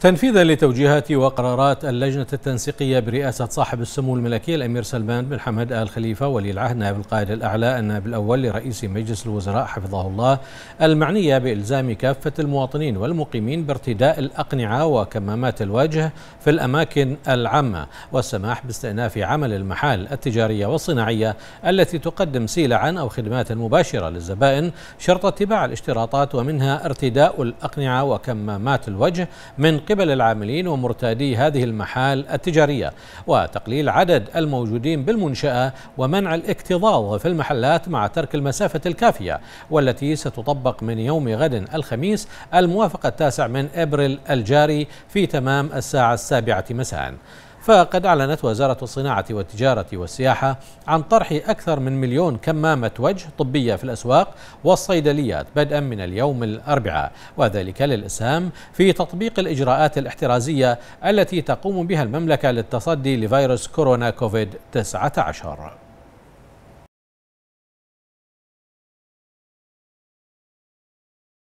تنفيذا لتوجيهات وقرارات اللجنة التنسيقية برئاسة صاحب السمو الملكي الأمير سلمان بن حمد آل خليفة ولي العهد نائب القائد الأعلى النائب الأول لرئيس مجلس الوزراء حفظه الله المعنية بإلزام كافة المواطنين والمقيمين بارتداء الأقنعة وكمامات الوجه في الأماكن العامة والسماح باستئناف عمل المحال التجارية والصناعية التي تقدم سيلعا أو خدمات مباشرة للزبائن شرط اتباع الاشتراطات ومنها ارتداء الأقنعة وكمامات الوجه من قبل العاملين ومرتادي هذه المحال التجارية وتقليل عدد الموجودين بالمنشأة ومنع الاكتظاظ في المحلات مع ترك المسافة الكافية والتي ستطبق من يوم غد الخميس الموافق التاسع من إبريل الجاري في تمام الساعة السابعة مساءً فقد أعلنت وزارة الصناعة والتجارة والسياحة عن طرح أكثر من مليون كمامة وجه طبية في الأسواق والصيدليات بدءا من اليوم الأربعاء وذلك للإسهام في تطبيق الإجراءات الاحترازية التي تقوم بها المملكة للتصدي لفيروس كورونا كوفيد 19